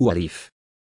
What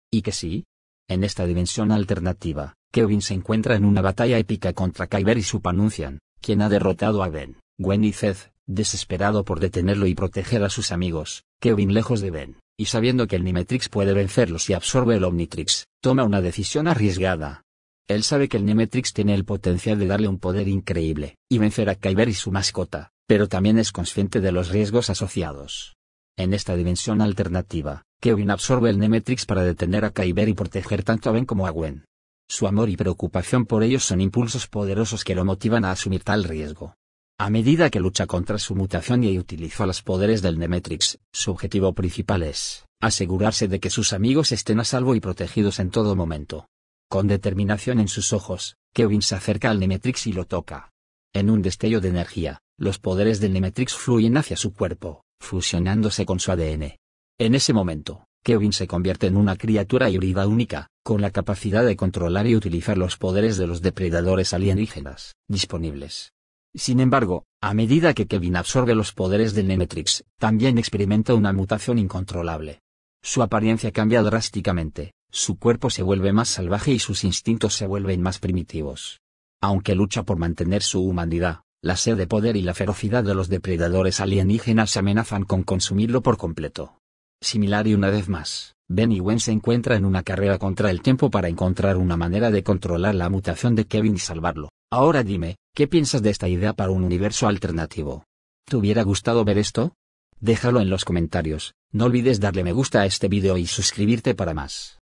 ¿Y que sí? En esta dimensión alternativa, Kevin se encuentra en una batalla épica contra Kyber y su Panuncian, quien ha derrotado a Ben, Gwen y Zed, desesperado por detenerlo y proteger a sus amigos, Kevin lejos de Ben, y sabiendo que el Nimetrix puede vencerlos y absorbe el Omnitrix, toma una decisión arriesgada. Él sabe que el Nimetrix tiene el potencial de darle un poder increíble, y vencer a Kyber y su mascota, pero también es consciente de los riesgos asociados. En esta dimensión alternativa, Kevin absorbe el Nemetrix para detener a Kyber y proteger tanto a Ben como a Gwen. Su amor y preocupación por ellos son impulsos poderosos que lo motivan a asumir tal riesgo. A medida que lucha contra su mutación y utiliza los poderes del Nemetrix, su objetivo principal es asegurarse de que sus amigos estén a salvo y protegidos en todo momento. Con determinación en sus ojos, Kevin se acerca al Nemetrix y lo toca. En un destello de energía, los poderes del Nemetrix fluyen hacia su cuerpo, fusionándose con su ADN. En ese momento, Kevin se convierte en una criatura híbrida única, con la capacidad de controlar y utilizar los poderes de los depredadores alienígenas disponibles. Sin embargo, a medida que Kevin absorbe los poderes de Nemetrix, también experimenta una mutación incontrolable. Su apariencia cambia drásticamente, su cuerpo se vuelve más salvaje y sus instintos se vuelven más primitivos. Aunque lucha por mantener su humanidad, la sed de poder y la ferocidad de los depredadores alienígenas amenazan con consumirlo por completo. Similar y una vez más, Ben y Wen se encuentran en una carrera contra el tiempo para encontrar una manera de controlar la mutación de Kevin y salvarlo. Ahora dime, ¿qué piensas de esta idea para un universo alternativo? ¿Te hubiera gustado ver esto? Déjalo en los comentarios, no olvides darle me gusta a este video y suscribirte para más.